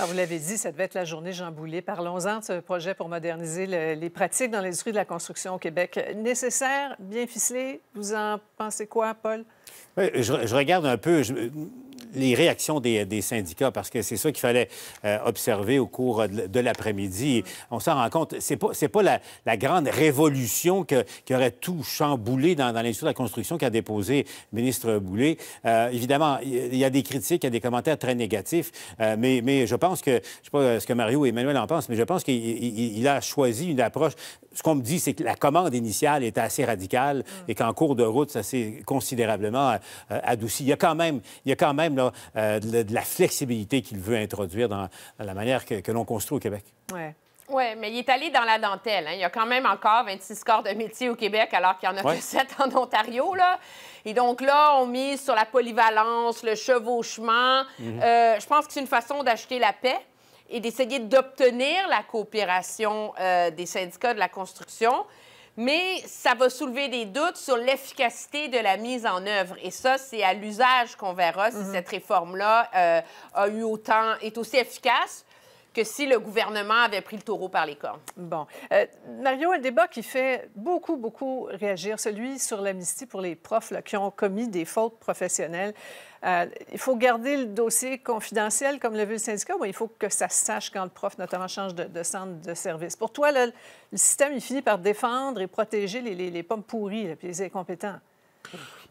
Alors, ah, vous l'avez dit, ça devait être la journée Jean Parlons-en de ce projet pour moderniser les pratiques dans l'industrie de la construction au Québec. Nécessaire, bien ficelé, vous en pensez quoi, Paul? je, regarde un peu les réactions des, syndicats, parce que c'est ça qu'il fallait euh, observer au cours de, l'après-midi. On s'en rend compte, c'est pas, c'est pas la, grande révolution que, qui aurait tout chamboulé dans, l'industrie de la construction qu'a déposé le ministre Boulay. Euh, évidemment, il y a des critiques, il y a des commentaires très négatifs, euh, mais, mais je pense que, je sais pas ce que Mario et Emmanuel en pensent, mais je pense qu'il a choisi une approche ce qu'on me dit, c'est que la commande initiale était assez radicale et qu'en cours de route, ça s'est considérablement euh, adouci. Il y a quand même, il y a quand même euh, de la flexibilité qu'il veut introduire dans la manière que, l'on construit au Québec. Ouais. Oui, mais il est allé dans la dentelle. Hein. Il y a quand même encore 26 corps de métier au Québec, alors qu'il y en a que 7 en Ontario. Là. Et donc là, on mise sur la polyvalence, le chevauchement. Mm-hmm. Euh, je pense que c'est une façon d'acheter la paix et d'essayer d'obtenir la coopération euh, des syndicats de la construction, mais ça va soulever des doutes sur l'efficacité de la mise en œuvre. Et ça, c'est à l'usage qu'on verra si mhm. cette réforme-là euh, a eu autant, est aussi efficace que si le gouvernement avait pris le taureau par les cornes. Bon. Euh, Mario, un débat qui fait beaucoup, beaucoup réagir, celui sur l'amnistie pour les profs qui ont commis des fautes professionnelles. Euh, il faut garder le dossier confidentiel, comme le veut le syndicat, mais il faut que ça se sache quand le prof, notamment, change de, centre de service. Pour toi, le système, il finit par défendre et protéger les, pommes pourries, et puis les incompétents.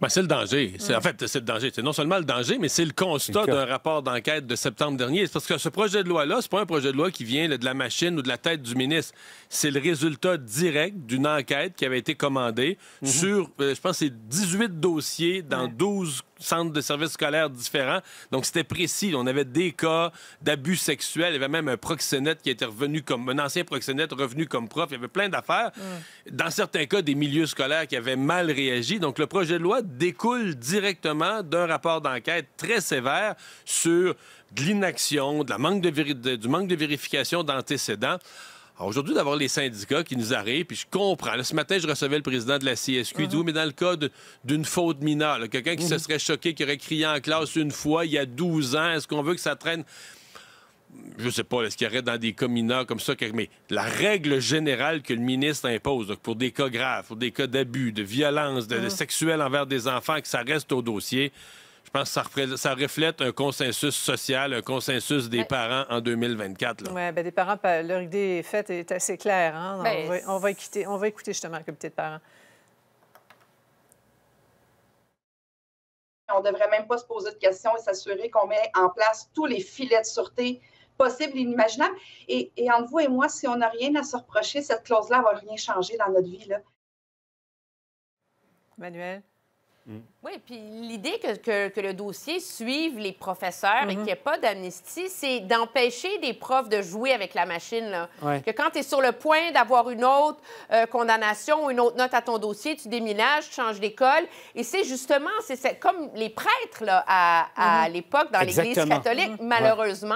Ben, c'est le danger. C'est, en fait, c'est le danger. C'est non seulement le danger, mais c'est le constat d'un rapport d'enquête de septembre dernier. parce que ce projet de loi-là, c'est pas un projet de loi qui vient de la machine ou de la tête du ministre. C'est le résultat direct d'une enquête qui avait été commandée mhm. sur, euh, je pense, 18 dossiers dans 12 12 centres de services scolaires différents. Donc, c'était précis. On avait des cas d'abus sexuels. Il y avait même un proxénète qui était revenu comme... Un ancien proxénète revenu comme prof. Il y avait plein d'affaires. Mm. Dans certains cas, des milieux scolaires qui avaient mal réagi. Donc, le projet de loi découle directement d'un rapport d'enquête très sévère sur de l'inaction, manque du manque de vérification d'antécédents aujourd'hui, d'avoir les syndicats qui nous arrivent, puis je comprends. ce matin, je recevais le président de la CSQ. Il dit mhm. Oui, mais dans le cas d'une faute mineure, quelqu'un qui se mhm. serait choqué, qui aurait crié en classe une fois il y a 12 ans, est-ce qu'on veut que ça traîne je sais pas, est-ce qu'il y aurait dans des cas mineurs comme ça, mais la règle générale que le ministre impose, pour des cas graves, pour des cas d'abus, de violence, de, mhm. envers des enfants, que ça reste au dossier, je pense que ça, reflète un consensus social, un consensus des parents en 2024. Oui, bien, des parents, leur idée est faite est assez claire. Hein. Ben, on, va, écouter, on va écouter justement le comité de parents. On ne devrait même pas se poser de questions et s'assurer qu'on met en place tous les filets de sûreté possibles et inimaginables. Et, entre vous et moi, si on n'a rien à se reprocher, cette clause-là ne va rien changer dans notre vie. Là. Manuel? Mmh. Oui, puis l'idée que, que, le dossier suive les professeurs et mhm. qu'il n'y ait pas d'amnistie, c'est d'empêcher des profs de jouer avec la machine. Que quand tu es sur le point d'avoir une autre euh, condamnation ou une autre note à ton dossier, tu déménages, tu changes d'école. Et c'est justement, c'est comme les prêtres à, mhm. l'époque dans l'Église catholique, mhm. malheureusement.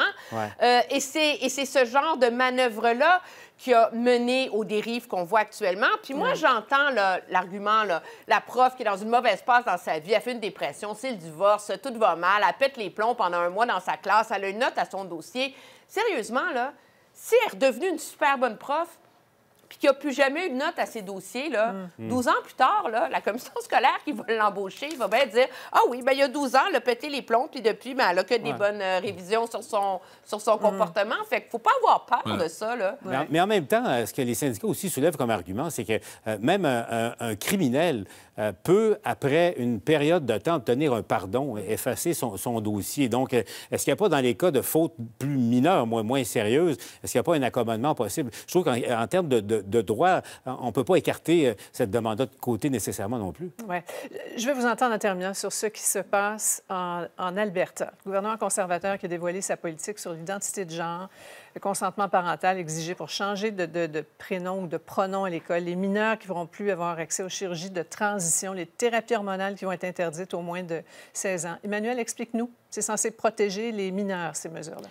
Euh, et c'est ce genre de manœuvre-là qui a mené aux dérives qu'on voit actuellement. Puis moi, j'entends l'argument, la prof qui est dans une mauvaise passe dans sa sa vie, elle fait une dépression, c'est le divorce, tout va mal, elle pète les plombs pendant un mois dans sa classe, elle a une note à son dossier. Sérieusement, là, si elle est redevenue une super bonne prof, puis qu'il n'a a plus jamais eu de note à ses dossiers, là, 12 mm. ans plus tard, la commission scolaire qui va l'embaucher, va bien dire Ah oui, ben, il y a 12 ans, elle a pété les plombs, puis depuis, ben, elle n'a que des bonnes euh, révisions sur son, sur son mm. comportement. Fait qu'il ne faut pas avoir peur de ça. Mais, en, même temps, euh, ce que les syndicats aussi soulèvent comme argument, c'est que euh, même un, criminel peut, après une période de temps, obtenir un pardon, effacer son, dossier. Donc, est-ce qu'il n'y a pas dans les cas de fautes plus mineures, moins, sérieuses, est-ce qu'il n'y a pas un accommodement possible? Je trouve qu'en termes de, de droit. On ne peut pas écarter euh, cette demande-là de côté nécessairement non plus. Oui. Je vais vous entendre en terminant sur ce qui se passe en, Alberta. Le gouvernement conservateur qui a dévoilé sa politique sur l'identité de genre, le consentement parental exigé pour changer de, prénom ou de pronom à l'école, les mineurs qui ne vont plus avoir accès aux chirurgies de transition, les thérapies hormonales qui vont être interdites au moins de 16 ans. Emmanuel, explique-nous. C'est censé protéger les mineurs, ces mesures-là.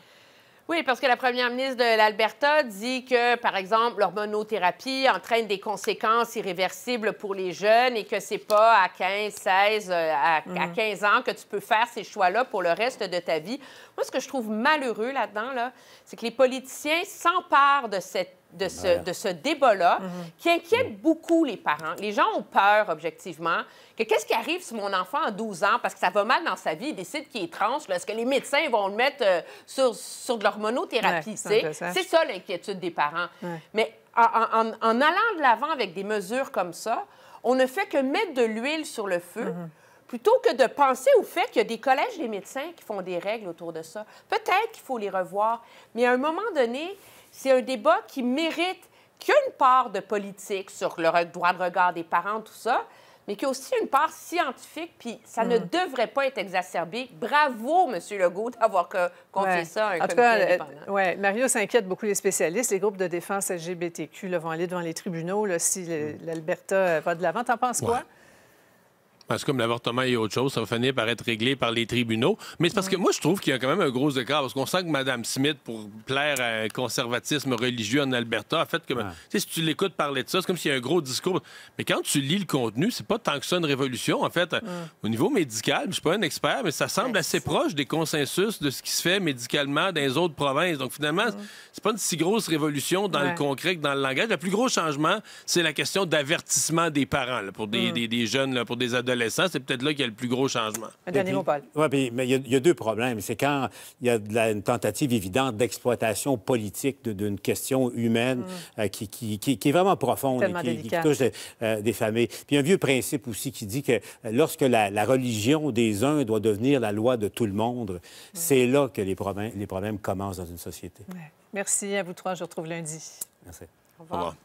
Oui, parce que la première ministre de l'Alberta dit que, par exemple, l'hormonothérapie entraîne des conséquences irréversibles pour les jeunes et que c'est pas à 15, 16, euh, à, 15 mhm. ans que tu peux faire ces choix-là pour le reste de ta vie. Moi, ce que je trouve malheureux là-dedans, là, c'est que les politiciens s'emparent de cette de ce, débat-là mhm. qui inquiète mhm. beaucoup les parents. Les gens ont peur, objectivement, que qu'est-ce qui arrive si mon enfant a 12 ans, parce que ça va mal dans sa vie, il décide qu'il est trans, est-ce que les médecins vont le mettre euh, sur, sur de l'hormonothérapie? c'est ça l'inquiétude des parents. Mais en, allant de l'avant avec des mesures comme ça, on ne fait que mettre de l'huile sur le feu. Mhm. plutôt que de penser au fait qu'il y a des collèges des médecins qui font des règles autour de ça. Peut-être qu'il faut les revoir, mais à un moment donné, c'est un débat qui mérite qu'il y une part de politique sur le droit de regard des parents, tout ça, mais qu'il y a aussi une part scientifique, puis ça ne mm. devrait pas être exacerbé. Bravo, M. Legault, d'avoir confié ça à un en tout cas, euh, ouais. Mario s'inquiète beaucoup les spécialistes. Les groupes de défense LGBTQ vont aller devant les tribunaux si mm. l'Alberta va de l'avant. T'en penses quoi? c'est comme l'avortement et autre chose, ça va finir par être réglé par les tribunaux. Mais c'est parce que moi, je trouve qu'il y a quand même un gros écart, parce qu'on sent que Mme Smith, pour plaire à un conservatisme religieux en Alberta, en fait comme... tu sais, si tu l'écoutes parler de ça, c'est comme s'il y a un gros discours. Mais quand tu lis le contenu, c'est pas tant que ça une révolution. En fait, au niveau médical, je suis pas un expert, mais ça semble assez proche des consensus de ce qui se fait médicalement dans les autres provinces. Donc finalement, c'est pas une si grosse révolution dans le concret que dans le langage. Le plus gros changement, c'est la question d'avertissement des parents pour mm. des, des jeunes, là, pour des adolescents c'est peut-être là qu'il y a le plus gros changement. Un dernier mot, Paul. Oui, mais il y, a deux problèmes. C'est quand il y a la, une tentative évidente d'exploitation politique d'une question humaine mm. euh, qui, qui, est vraiment profonde et qui, touche euh, des familles. Puis un vieux principe aussi qui dit que euh, lorsque la, religion des uns doit devenir la loi de tout le monde, mm. c'est là que les problèmes, les problèmes commencent dans une société. Merci à vous trois. Je retrouve lundi. Merci. Au revoir.